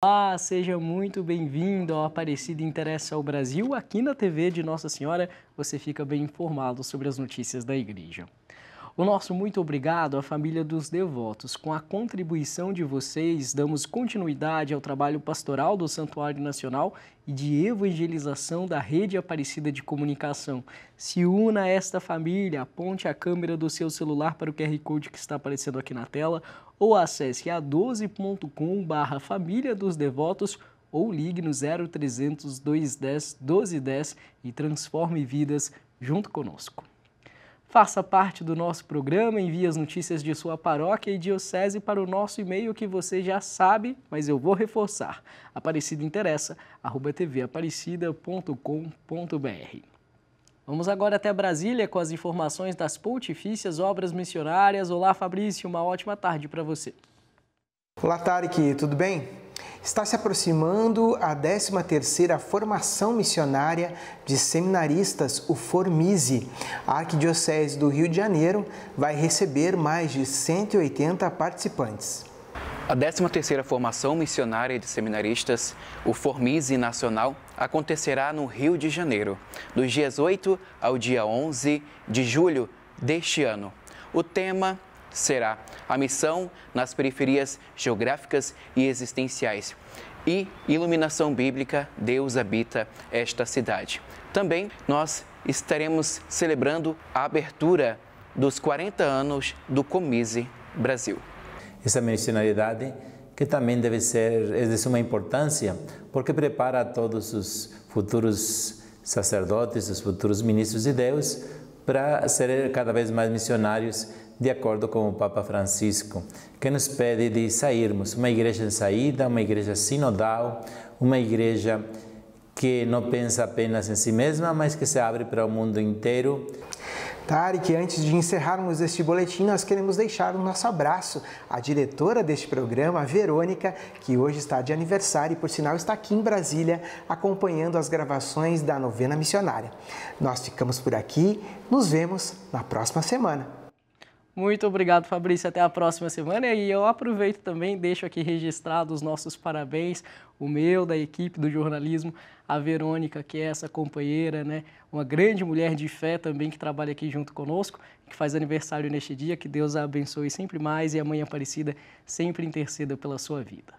Olá, seja muito bem-vindo ao Aparecido Interessa ao Brasil. Aqui na TV de Nossa Senhora você fica bem informado sobre as notícias da Igreja. O nosso muito obrigado à família dos devotos. Com a contribuição de vocês, damos continuidade ao trabalho pastoral do Santuário Nacional e de evangelização da Rede Aparecida de Comunicação. Se una a esta família, aponte a câmera do seu celular para o QR Code que está aparecendo aqui na tela ou acesse a 12com família dos devotos ou ligue no 0300 210 1210 e transforme vidas junto conosco. Faça parte do nosso programa, envie as notícias de sua paróquia e diocese para o nosso e-mail que você já sabe, mas eu vou reforçar. Aparecida interessa, arroba tvAparecida.com.br. Vamos agora até Brasília com as informações das Pontifícias Obras Missionárias. Olá, Fabrício, uma ótima tarde para você. Olá, Tarek, tudo bem? Está se aproximando a 13ª formação missionária de seminaristas, o Formise. A Arquidiocese do Rio de Janeiro vai receber mais de 180 participantes. A 13ª formação missionária de seminaristas, o Formise Nacional, acontecerá no Rio de Janeiro, dos dias 8 ao dia 11 de julho deste ano. O tema será a missão nas periferias geográficas e existenciais. E iluminação bíblica, Deus habita esta cidade. Também nós estaremos celebrando a abertura dos 40 anos do Comise Brasil. Essa missionalidade que também deve ser é de suma importância, porque prepara todos os futuros sacerdotes, os futuros ministros de Deus para serem cada vez mais missionários de acordo com o Papa Francisco, que nos pede de sairmos uma igreja de saída, uma igreja sinodal, uma igreja que não pensa apenas em si mesma, mas que se abre para o mundo inteiro. Tarek, antes de encerrarmos este boletim, nós queremos deixar o nosso abraço à diretora deste programa, Verônica, que hoje está de aniversário e, por sinal, está aqui em Brasília acompanhando as gravações da novena missionária. Nós ficamos por aqui, nos vemos na próxima semana. Muito obrigado, Fabrício. Até a próxima semana. E eu aproveito também, deixo aqui registrado os nossos parabéns, o meu, da equipe do jornalismo, a Verônica, que é essa companheira, né? Uma grande mulher de fé também que trabalha aqui junto conosco, que faz aniversário neste dia. Que Deus a abençoe sempre mais e a Mãe Aparecida sempre interceda pela sua vida.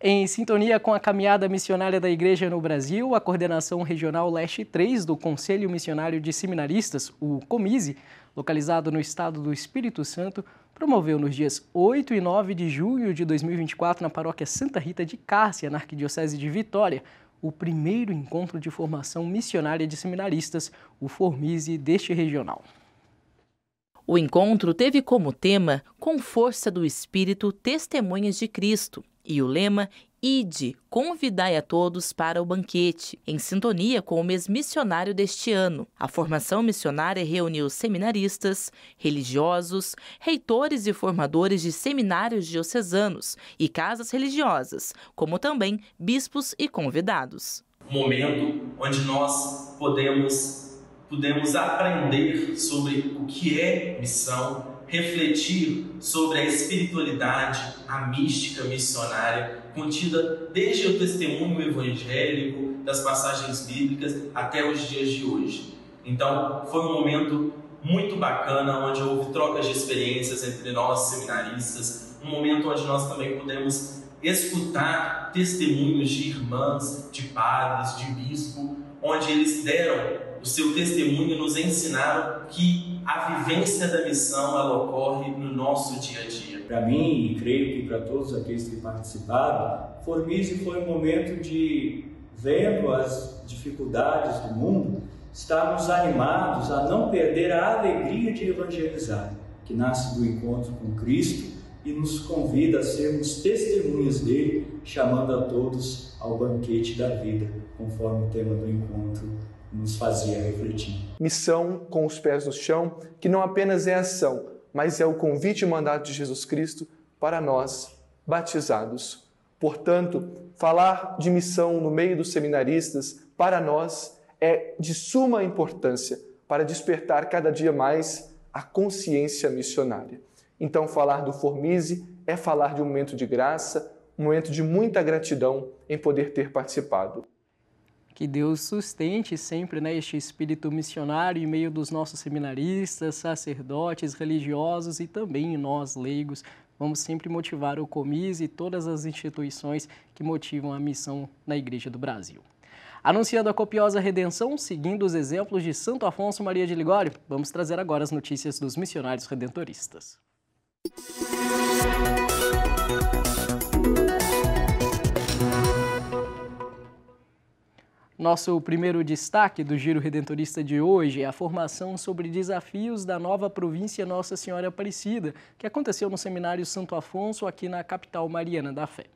Em sintonia com a caminhada missionária da Igreja no Brasil, a Coordenação Regional Leste 3 do Conselho Missionário de Seminaristas, o COMISE, localizado no estado do Espírito Santo, promoveu nos dias 8 e 9 de junho de 2024, na paróquia Santa Rita de Cássia, na Arquidiocese de Vitória, o primeiro encontro de formação missionária de seminaristas, o Formise deste regional. O encontro teve como tema Com Força do Espírito Testemunhas de Cristo e o lema Ide, convidai a todos para o banquete, em sintonia com o mês missionário deste ano. A formação missionária reuniu seminaristas, religiosos, reitores e formadores de seminários diocesanos e casas religiosas, como também bispos e convidados. Momento onde nós podemos, podemos aprender sobre o que é missão, refletir sobre a espiritualidade, a mística missionária contida desde o testemunho evangélico, das passagens bíblicas até os dias de hoje. Então, foi um momento muito bacana, onde houve trocas de experiências entre nós, seminaristas, um momento onde nós também pudemos escutar testemunhos de irmãs, de padres, de bispo, onde eles deram o seu testemunho e nos ensinaram que a vivência da missão ela ocorre no nosso dia a dia para mim e creio que para todos aqueles que participaram, Formise foi um momento de, vendo as dificuldades do mundo, estarmos animados a não perder a alegria de evangelizar, que nasce do encontro com Cristo e nos convida a sermos testemunhas dele, chamando a todos ao banquete da vida, conforme o tema do encontro nos fazia refletir. Missão com os pés no chão, que não apenas é ação, mas é o convite e mandato de Jesus Cristo para nós, batizados. Portanto, falar de missão no meio dos seminaristas, para nós, é de suma importância para despertar cada dia mais a consciência missionária. Então, falar do Formise é falar de um momento de graça, um momento de muita gratidão em poder ter participado. Que Deus sustente sempre né, este espírito missionário em meio dos nossos seminaristas, sacerdotes, religiosos e também nós, leigos. Vamos sempre motivar o COMIS e todas as instituições que motivam a missão na Igreja do Brasil. Anunciando a copiosa redenção, seguindo os exemplos de Santo Afonso Maria de Ligório, vamos trazer agora as notícias dos missionários redentoristas. Música Nosso primeiro destaque do Giro Redentorista de hoje é a formação sobre desafios da nova província Nossa Senhora Aparecida, que aconteceu no Seminário Santo Afonso, aqui na capital mariana da fé.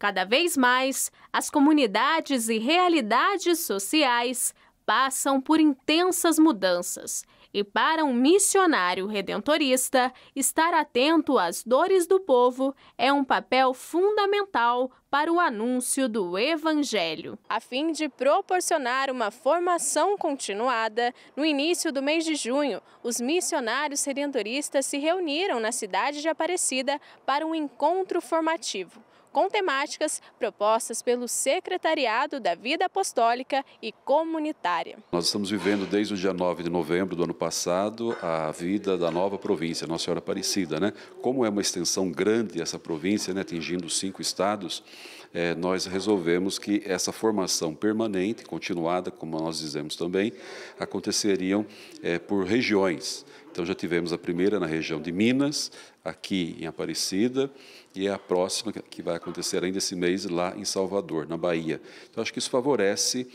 Cada vez mais, as comunidades e realidades sociais passam por intensas mudanças e para um missionário redentorista, estar atento às dores do povo é um papel fundamental para o anúncio do Evangelho, a fim de proporcionar uma formação continuada. No início do mês de junho, os missionários redentoristas se reuniram na cidade de Aparecida para um encontro formativo com temáticas propostas pelo Secretariado da Vida Apostólica e Comunitária. Nós estamos vivendo desde o dia 9 de novembro do ano passado a vida da nova província, Nossa Senhora Aparecida. Né? Como é uma extensão grande essa província, né, atingindo cinco estados, é, nós resolvemos que essa formação permanente, continuada, como nós dizemos também, aconteceriam é, por regiões. Então, já tivemos a primeira na região de Minas, aqui em Aparecida, e a próxima, que vai acontecer ainda esse mês, lá em Salvador, na Bahia. Então, acho que isso favorece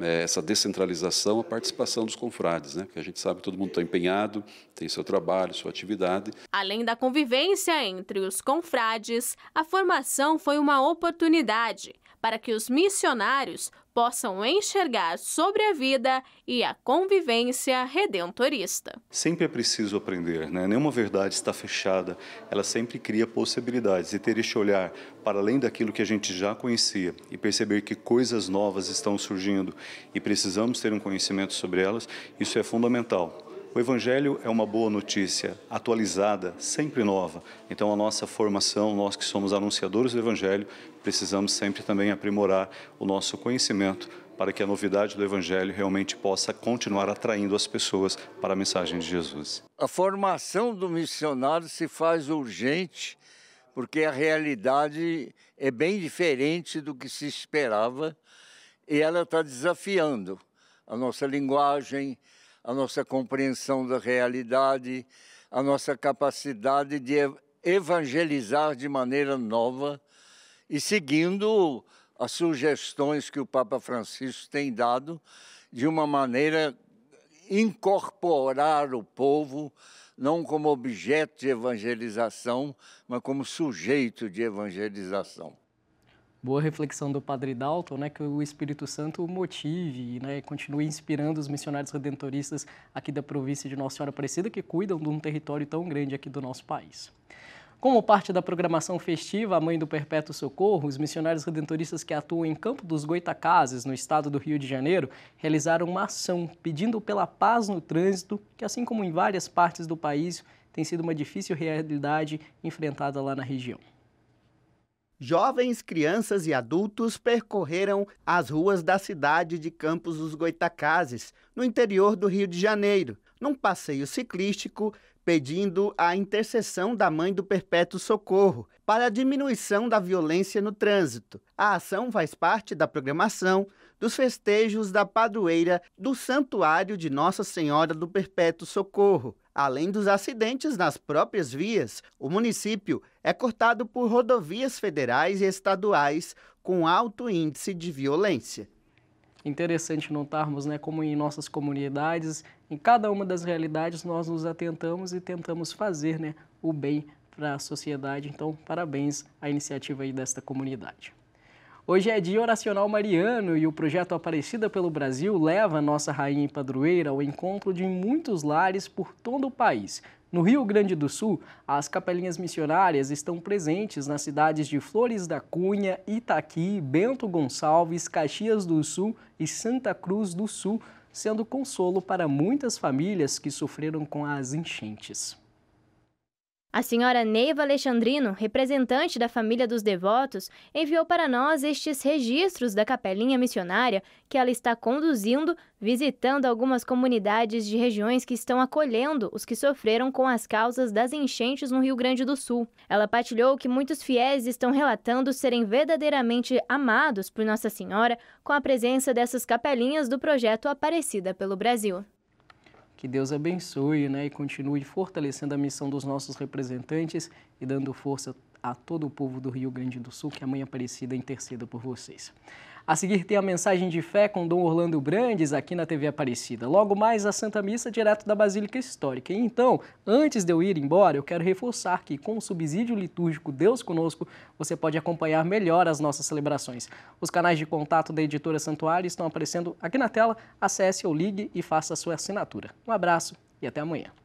é, essa descentralização, a participação dos confrades, né? Porque a gente sabe que todo mundo está empenhado, tem seu trabalho, sua atividade. Além da convivência entre os confrades, a formação foi uma oportunidade para que os missionários possam enxergar sobre a vida e a convivência redentorista. Sempre é preciso aprender, né? Nenhuma verdade está fechada, ela sempre cria possibilidades e ter este olhar para além daquilo que a gente já conhecia e perceber que coisas novas estão surgindo e precisamos ter um conhecimento sobre elas, isso é fundamental. O Evangelho é uma boa notícia, atualizada, sempre nova. Então, a nossa formação, nós que somos anunciadores do Evangelho, precisamos sempre também aprimorar o nosso conhecimento para que a novidade do Evangelho realmente possa continuar atraindo as pessoas para a mensagem de Jesus. A formação do missionário se faz urgente, porque a realidade é bem diferente do que se esperava e ela está desafiando a nossa linguagem, a nossa compreensão da realidade, a nossa capacidade de evangelizar de maneira nova e seguindo as sugestões que o Papa Francisco tem dado de uma maneira incorporar o povo não como objeto de evangelização, mas como sujeito de evangelização boa reflexão do Padre Dalton, né, que o Espírito Santo motive, né, continue inspirando os missionários redentoristas aqui da província de Nossa Senhora Aparecida, que cuidam de um território tão grande aqui do nosso país. Como parte da programação festiva, a Mãe do Perpétuo Socorro, os missionários redentoristas que atuam em Campo dos Goitacazes, no estado do Rio de Janeiro, realizaram uma ação pedindo pela paz no trânsito, que assim como em várias partes do país, tem sido uma difícil realidade enfrentada lá na região jovens, crianças e adultos percorreram as ruas da cidade de Campos dos Goitacazes, no interior do Rio de Janeiro, num passeio ciclístico pedindo a intercessão da mãe do Perpétuo Socorro para a diminuição da violência no trânsito. A ação faz parte da programação dos festejos da padroeira do Santuário de Nossa Senhora do Perpétuo Socorro. Além dos acidentes nas próprias vias, o município é cortado por rodovias federais e estaduais com alto índice de violência. Interessante notarmos né, como em nossas comunidades, em cada uma das realidades, nós nos atentamos e tentamos fazer né, o bem para a sociedade. Então, parabéns à iniciativa aí desta comunidade. Hoje é dia oracional mariano e o projeto Aparecida pelo Brasil leva a nossa rainha e padroeira ao encontro de muitos lares por todo o país. No Rio Grande do Sul, as capelinhas missionárias estão presentes nas cidades de Flores da Cunha, Itaqui, Bento Gonçalves, Caxias do Sul e Santa Cruz do Sul, sendo consolo para muitas famílias que sofreram com as enchentes. A senhora Neiva Alexandrino, representante da família dos devotos, enviou para nós estes registros da capelinha missionária que ela está conduzindo, visitando algumas comunidades de regiões que estão acolhendo os que sofreram com as causas das enchentes no Rio Grande do Sul. Ela partilhou que muitos fiéis estão relatando serem verdadeiramente amados por Nossa Senhora com a presença dessas capelinhas do projeto Aparecida pelo Brasil. Que Deus abençoe né, e continue fortalecendo a missão dos nossos representantes e dando força a todo o povo do Rio Grande do Sul que a Mãe Aparecida interceda por vocês. A seguir tem a mensagem de fé com Dom Orlando Brandes aqui na TV Aparecida. Logo mais a Santa Missa direto da Basílica Histórica. E então, antes de eu ir embora, eu quero reforçar que com o subsídio litúrgico Deus Conosco, você pode acompanhar melhor as nossas celebrações. Os canais de contato da editora Santuário estão aparecendo aqui na tela. Acesse ou ligue e faça a sua assinatura. Um abraço e até amanhã.